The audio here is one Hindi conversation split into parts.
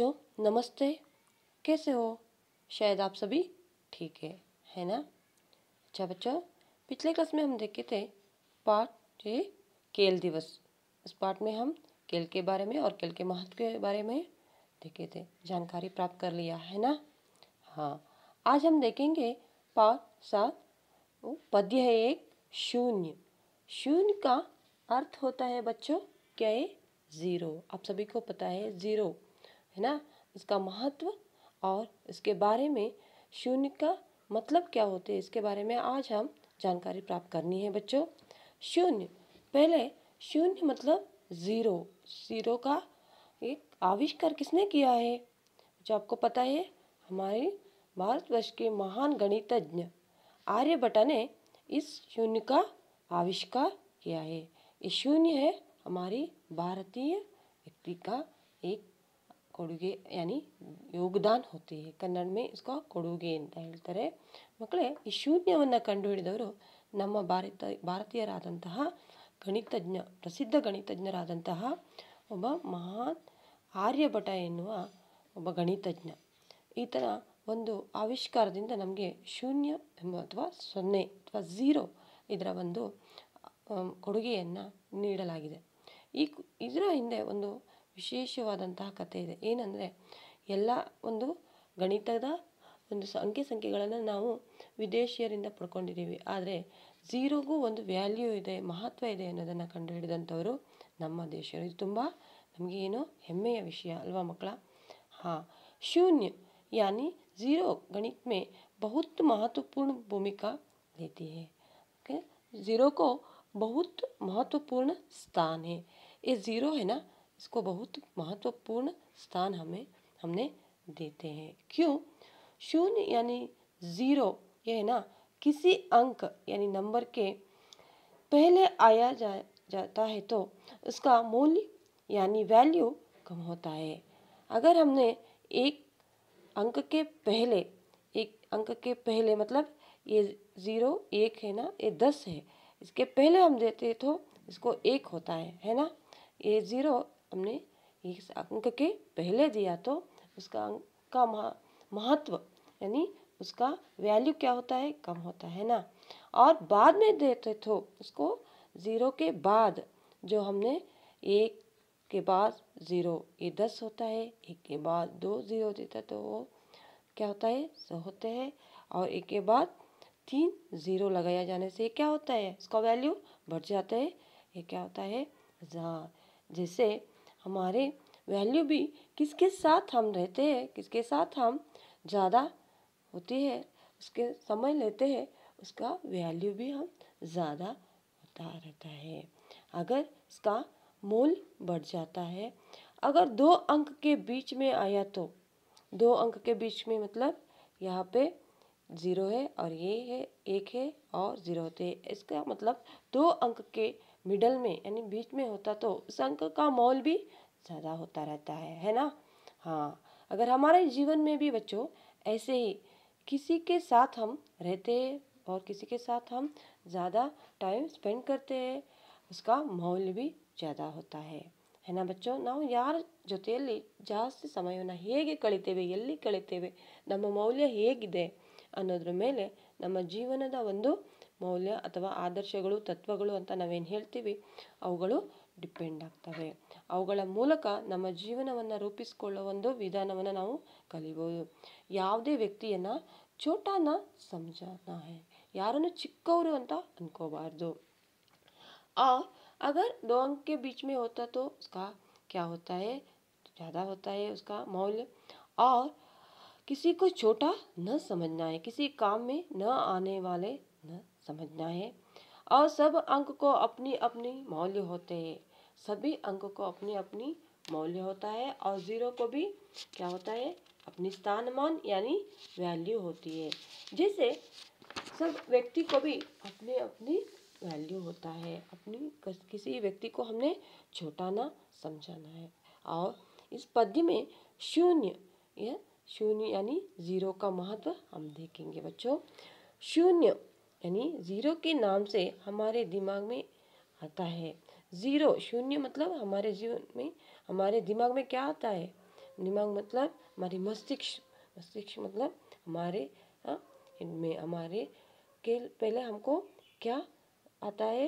बच्चों नमस्ते कैसे हो शायद आप सभी ठीक है है ना अच्छा बच्चों पिछले क्लास में हम देखे थे पार्ट ये केल दिवस इस पार्ट में हम केल के बारे में और केल के महत्व के बारे में देखे थे जानकारी प्राप्त कर लिया है ना हाँ आज हम देखेंगे पार्ट सात पद्य है एक शून्य शून्य का अर्थ होता है बच्चों क्या है ज़ीरो आप सभी को पता है ज़ीरो है ना इसका महत्व और इसके बारे में शून्य का मतलब क्या होते हैं इसके बारे में आज हम जानकारी प्राप्त करनी है बच्चों शून्य पहले शून्य मतलब ज़ीरो ज़ीरो का एक आविष्कार किसने किया है जो आपको पता है हमारे भारतवर्ष के महान गणितज्ञ आर्यभट्ट ने इस शून्य का आविष्कार किया है ये शून्य है हमारी भारतीय व्यक्ति का एक ಕೊಡುಗೆ ಯಾನಿ ಯೋಗದಾನ್ ಹೊತ್ತಿ ಕನ್ನಡ ಮೇ ಇಸ್ಕೋ ಕೊಡುಗೆ ಅಂತ ಹೇಳ್ತಾರೆ ಮಕ್ಕಳೇ ಈ ಶೂನ್ಯವನ್ನು ಕಂಡುಹಿಡಿದವರು ನಮ್ಮ ಭಾರತ ಭಾರತೀಯರಾದಂತಹ ಗಣಿತಜ್ಞ ಪ್ರಸಿದ್ಧ ಗಣಿತಜ್ಞರಾದಂತಹ ಒಬ್ಬ ಮಹಾನ್ ಆರ್ಯಭಟ ಎನ್ನುವ ಒಬ್ಬ ಗಣಿತಜ್ಞ ಈತನ ಒಂದು ಆವಿಷ್ಕಾರದಿಂದ ನಮಗೆ ಶೂನ್ಯ ಎಂಬ ಅಥವಾ ಸೊನ್ನೆ ಅಥವಾ ಝೀರೋ ಇದರ ಒಂದು ಕೊಡುಗೆಯನ್ನು ನೀಡಲಾಗಿದೆ ಈ ಇದರ ಹಿಂದೆ ಒಂದು ವಿಶೇಷವಾದಂತಹ ಕಥೆ ಇದೆ ಏನಂದರೆ ಎಲ್ಲ ಒಂದು ಗಣಿತದ ಒಂದು ಅಂಕಿ ಸಂಖ್ಯೆಗಳನ್ನು ನಾವು ವಿದೇಶಿಯರಿಂದ ಪಡ್ಕೊಂಡಿದ್ದೀವಿ ಆದರೆ ಝೀರೋಗೂ ಒಂದು ವ್ಯಾಲ್ಯೂ ಇದೆ ಮಹತ್ವ ಇದೆ ಅನ್ನೋದನ್ನು ಕಂಡುಹಿಡಿದಂಥವರು ನಮ್ಮ ದೇಶರು ಇದು ತುಂಬ ನಮಗೆ ಏನು ಹೆಮ್ಮೆಯ ವಿಷಯ ಅಲ್ವಾ ಮಕ್ಕಳ ಹಾಂ ಶೂನ್ಯ ಯಾನಿ ಝೀರೋ ಗಣಿತ ಮೇ ಬಹುತ್ ಮಹತ್ವಪೂರ್ಣ ಭೂಮಿಕಾ ಲೇತಿ ಓಕೆ ಓಕೆ ज़ीरो ಮಹತ್ವಪೂರ್ಣ ಸ್ಥಾನ ಸ್ಥಾನ ಝೀರೋ ಏನ इसको बहुत महत्वपूर्ण स्थान हमें हमने देते हैं क्यों शून्य यानी ज़ीरो ये है ना किसी अंक यानी नंबर के पहले आया जा जाता है तो उसका मूल्य यानी वैल्यू कम होता है अगर हमने एक अंक के पहले एक अंक के पहले मतलब ये ज़ीरो एक है ना ये दस है इसके पहले हम देते तो इसको एक होता है है ना ये ज़ीरो हमने इस अंक के पहले दिया तो उसका अंक का महत्व यानी उसका वैल्यू क्या होता है कम होता है ना और बाद में देते थे तो उसको ज़ीरो के बाद जो हमने एक के बाद ज़ीरो ये दस होता है एक के बाद दो ज़ीरो देता तो वो क्या होता है सौ होते हैं और एक के बाद तीन ज़ीरो लगाया जाने से क्या होता है उसका वैल्यू बढ़ जाता है ये क्या होता है जहाँ जैसे हमारे वैल्यू भी किसके साथ हम रहते हैं किसके साथ हम ज़्यादा होती है उसके समय लेते हैं उसका वैल्यू भी हम ज़्यादा होता रहता है अगर इसका मूल बढ़ जाता है अगर दो अंक के बीच में आया तो दो अंक के बीच में मतलब यहाँ पे ज़ीरो है और ये है एक है और ज़ीरो होते हैं इसका मतलब दो अंक के मिडल में यानी बीच में होता तो उस अंक का मोल भी ज़्यादा होता रहता है है ना हाँ अगर हमारे जीवन में भी बच्चों ऐसे ही किसी के साथ हम रहते हैं और किसी के साथ हम ज़्यादा टाइम स्पेंड करते हैं उसका माहौल भी ज़्यादा होता है है ना बच्चों ना यार जोतली जास्त समय हेगे कल्तेवे कल्तेवे नम मौल्य हेगे अोद्र मेले नम जीवन वो मौल्य अथवा आदर्श तत्व अंत नावेन हेल्ती हैं अलक नम जीवन ಜೀವನವನ್ನು ರೂಪಿಸಿಕೊಳ್ಳೋ ಒಂದು ವಿಧಾನವನ್ನು ನಾವು ಕಲಿಬೋದು ಯಾವುದೇ ವ್ಯಕ್ತಿಯನ್ನು ना है ಹೈ ಯಾರನ್ನು ಚಿಕ್ಕವರು ಅಂತ अगर दो अंक के बीच में होता तो उसका क्या होता है ज़्यादा होता है उसका मौल्य और किसी को छोटा न समझना है किसी काम में न आने वाले न समझना है और सब अंक को अपनी अपनी मौल्य होते हैं सभी अंक को अपनी अपनी मौल्य होता है और ज़ीरो को भी क्या होता है अपनी स्थान मान यानी वैल्यू होती है जिसे सब व्यक्ति को भी अपने अपनी वैल्यू होता है अपनी किसी व्यक्ति को हमने छोटा ना समझाना है और इस पद्य में शून्य या शून्य यानी ज़ीरो का महत्व हम देखेंगे बच्चों शून्य यानी ज़ीरो के नाम से हमारे दिमाग में आता है ज़ीरो शून्य मतलब हमारे जीवन में हमारे दिमाग में क्या आता है दिमाग मतलब हमारी मस्तिष्क मस्तिष्क मतलब हमारे में हाँ, इनमें हमारे के पहले हमको क्या आता है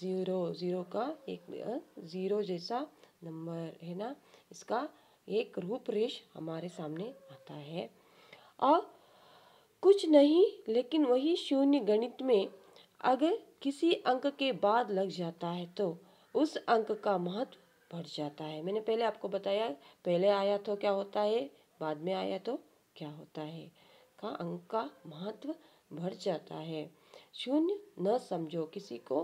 ज़ीरो ज़ीरो का एक हाँ, ज़ीरो जैसा नंबर है ना इसका एक रूप रेश हमारे सामने आता है और कुछ नहीं लेकिन वही शून्य गणित में अगर किसी अंक के बाद लग जाता है तो उस अंक का महत्व बढ़ जाता है मैंने पहले आपको बताया पहले आया तो क्या होता है बाद में आया तो क्या होता है का अंक का महत्व बढ़ जाता है शून्य न समझो किसी को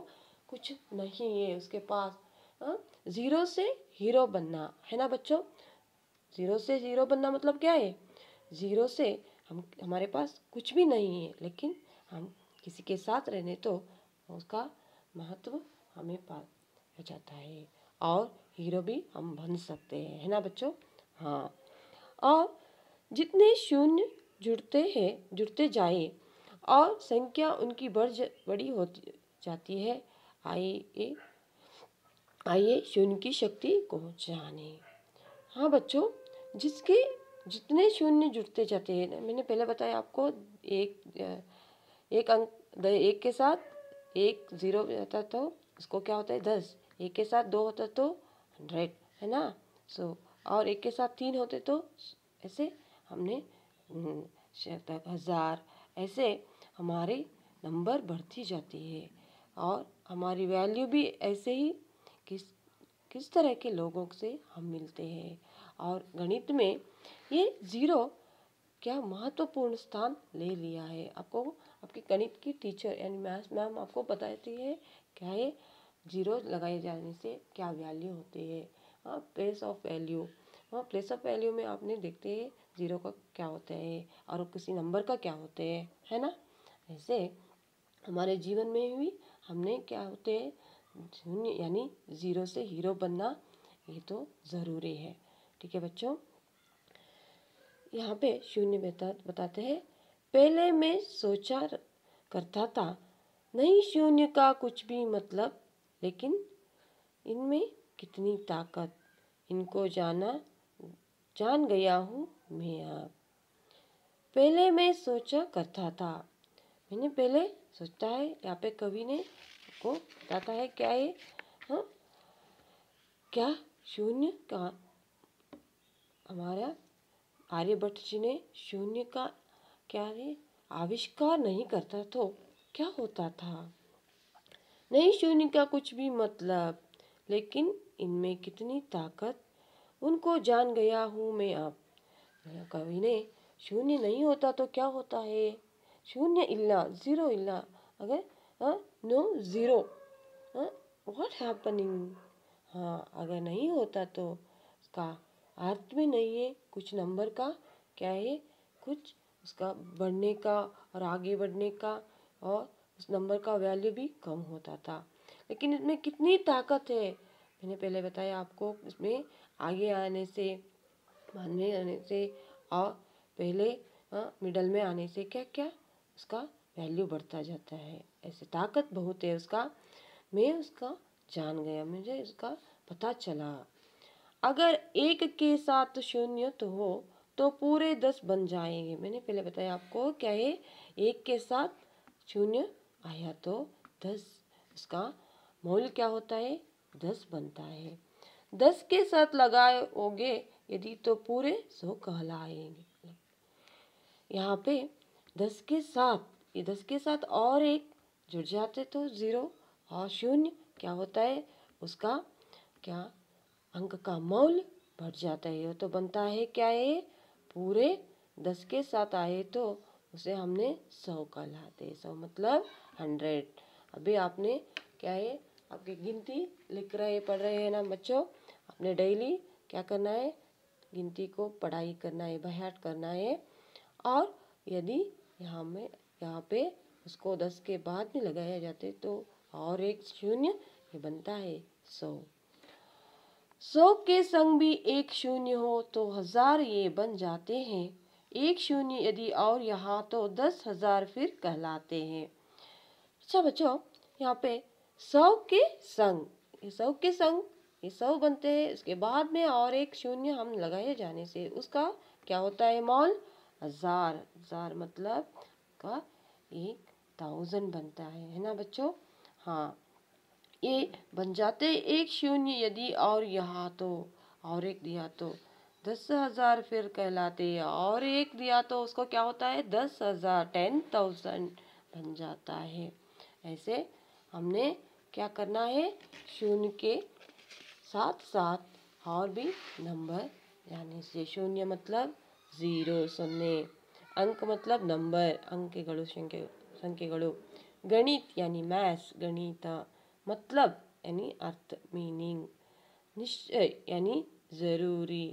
कुछ नहीं है उसके पास आ? हाँ? ज़ीरो से हीरो बनना है ना बच्चों ज़ीरो से ज़ीरो बनना मतलब क्या है ज़ीरो से हम हमारे पास कुछ भी नहीं है लेकिन हम किसी के साथ रहने तो उसका महत्व हमें पा जाता है और हीरो भी हम बन सकते हैं है ना बच्चों हाँ और जितने शून्य जुड़ते हैं जुड़ते जाए और संख्या उनकी बढ़ बड़ी होती जाती है आइए आइए शून्य की शक्ति को जाने हाँ बच्चों जिसके जितने शून्य जुड़ते जाते हैं मैंने पहले बताया आपको एक एक अंक एक के साथ एक ज़ीरो होता तो उसको क्या होता है दस एक के साथ दो होता तो हंड्रेड है ना सो so, और एक के साथ तीन होते तो ऐसे हमने शतक हम्म, हज़ार ऐसे हमारे नंबर बढ़ती जाती है और हमारी वैल्यू भी ऐसे ही किस किस तरह के लोगों से हम मिलते हैं और गणित में ये ज़ीरो क्या महत्वपूर्ण स्थान ले लिया है आपको आपकी गणित की टीचर यानी मैथ मैम आपको बताती है क्या है जीरो लगाए जाने से क्या वैल्यू होती है हाँ प्लेस ऑफ वैल्यू हाँ प्लेस ऑफ वैल्यू में आपने देखते हैं जीरो का क्या होता है और किसी नंबर का क्या होता है है ना ऐसे हमारे जीवन में भी हमने क्या होते हैं शून्य यानी ज़ीरो से हीरो बनना ये तो ज़रूरी है ठीक है बच्चों यहाँ पे शून्य बेहतर बताते हैं पहले मैं सोचा करता था नहीं शून्य का कुछ भी मतलब लेकिन इनमें कितनी ताकत इनको जाना जान गया हूँ मैं आप पहले मैं सोचा करता था मैंने पहले सोचता है यहाँ पे कवि ने को बताता है क्या ये हाँ क्या शून्य का हमारा आर्यभट्ट जी ने शून्य का क्या है आविष्कार नहीं करता तो क्या होता था नहीं शून्य का कुछ भी मतलब लेकिन इनमें कितनी ताकत उनको जान गया हूँ मैं अब कवि ने शून्य नहीं होता तो क्या होता है शून्य इल्ला ज़ीरो इल्ला अगर हाँ, नो ज़ीरो वॉट हैपनिंग हाँ अगर नहीं होता तो उसका अर्थ भी नहीं है कुछ नंबर का क्या है कुछ उसका बढ़ने का और आगे बढ़ने का और उस नंबर का वैल्यू भी कम होता था लेकिन इसमें कितनी ताकत है मैंने पहले बताया आपको इसमें आगे आने से मानने आने से और पहले मिडल में आने से क्या क्या उसका वैल्यू बढ़ता जाता है ऐसे ताकत बहुत है उसका मैं उसका जान गया मुझे उसका पता चला अगर एक के साथ शून्य तो हो तो पूरे दस बन जाएंगे मैंने पहले बताया आपको क्या है एक के साथ शून्य आया तो दस उसका मूल्य क्या होता है दस बनता है दस के साथ लगाओगे यदि तो पूरे सौ कहलाएंगे यहाँ पे दस के साथ ये दस के साथ और एक जुड़ जाते तो ज़ीरो और शून्य क्या होता है उसका क्या अंक का मूल्य बढ़ जाता है तो बनता है क्या है पूरे दस के साथ आए तो उसे हमने सौ का लाते सौ मतलब हंड्रेड अभी आपने क्या है आपकी गिनती लिख रहे पढ़ रहे हैं ना बच्चों आपने डेली क्या करना है गिनती को पढ़ाई करना है बहट करना है और यदि यहाँ में यहाँ पे उसको दस के बाद में लगाया जाते तो और एक शून्य ये बनता है सौ सौ के संग भी एक शून्य हो तो हजार ये बन जाते हैं एक शून्य यदि और यहाँ तो दस हजार फिर कहलाते हैं अच्छा बच्चों यहाँ पे सौ के संग सौ के संग ये सौ बनते हैं उसके बाद में और एक शून्य हम लगाए जाने से उसका क्या होता है मॉल हजार हजार मतलब का एक थाउजेंड बनता है है ना बच्चों हाँ ये बन जाते एक शून्य यदि और यहाँ तो और एक दिया तो दस हज़ार फिर कहलाते और एक दिया तो उसको क्या होता है दस हज़ार टेन थाउजेंड बन जाता है ऐसे हमने क्या करना है शून्य के साथ साथ और भी नंबर यानी से शून्य मतलब ಝೀರೋ अंक मतलब नंबर अंक ಅಂಕೆಗಳು संख्य ಸಂಖ್ಯೆಗಳು गणित यानी मैथ्स गणित मतलब यानी अर्थ मीनिंग निश्चय यानी ज़रूरी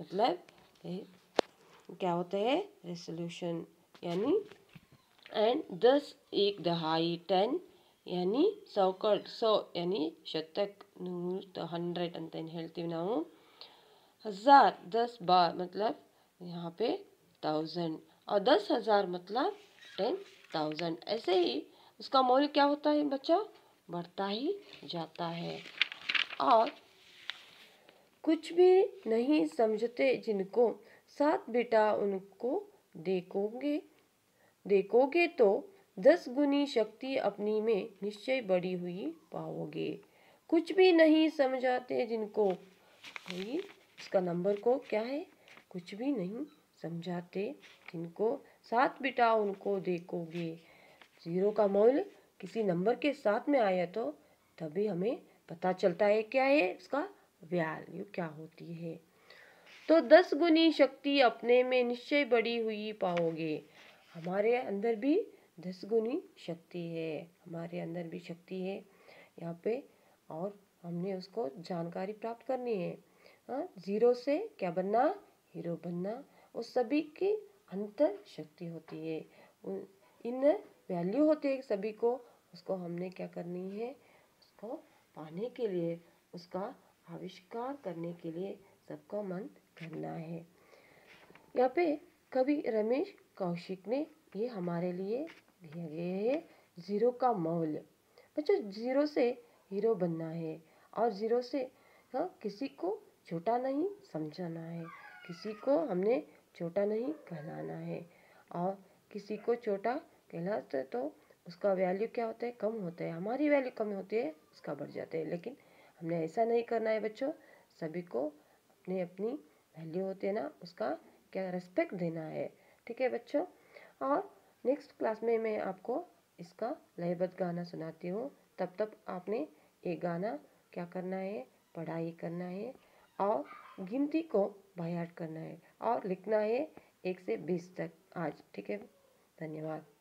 मतलब क्या होता है रेसोल्यूशन यानी एंड दस एक दहाई टेन यानी सौ ಸೌ ಯಾನಿ ಶತಕ್ ನೂರು ಹಂಡ್ರೆಡ್ ಅಂತ ಏನು ना ನಾವು हजार दस बार मतलब यहाँ पे थाउजेंड और दस हज़ार मतलब टेन थाउजेंड ऐसे ही उसका मोल क्या होता है बच्चा बढ़ता ही जाता है और कुछ भी नहीं समझते जिनको सात बेटा उनको देखोगे देखोगे तो दस गुनी शक्ति अपनी में निश्चय बड़ी हुई पाओगे कुछ भी नहीं समझाते जिनको कोई इसका नंबर को क्या है कुछ भी नहीं समझाते जिनको सात बिटा उनको देखोगे जीरो का मूल्य किसी नंबर के साथ में आया तो तभी हमें पता चलता है क्या है इसका वैल्यू क्या होती है तो दस गुनी शक्ति अपने में निश्चय बड़ी हुई पाओगे हमारे अंदर भी दस गुनी शक्ति है हमारे अंदर भी शक्ति है यहाँ पे और हमने उसको जानकारी प्राप्त करनी है हाँ जीरो से क्या बनना हीरो बनना उस सभी की अंतर शक्ति होती है इन वैल्यू होते हैं सभी को उसको हमने क्या करनी है उसको पाने के लिए उसका आविष्कार करने के लिए सबका मन करना है यहाँ पे कवि रमेश कौशिक ने ये हमारे लिए दिया गया है ज़ीरो का मौल्य बच्चों ज़ीरो से हीरो बनना है और ज़ीरो से हाँ किसी को छोटा नहीं समझाना है किसी को हमने छोटा नहीं कहलाना है और किसी को छोटा कहलाते तो उसका वैल्यू क्या होता है कम होता है हमारी वैल्यू कम होती है उसका बढ़ जाता है लेकिन हमने ऐसा नहीं करना है बच्चों सभी को अपनी अपनी वैल्यू होती है ना उसका क्या रेस्पेक्ट देना है ठीक है बच्चों और नेक्स्ट क्लास में मैं आपको इसका लयबद्ध गाना सुनाती हूँ तब तक आपने ये गाना क्या करना है पढ़ाई करना है और गिनती को बायाट करना है और लिखना है एक से बीस तक आज ठीक है धन्यवाद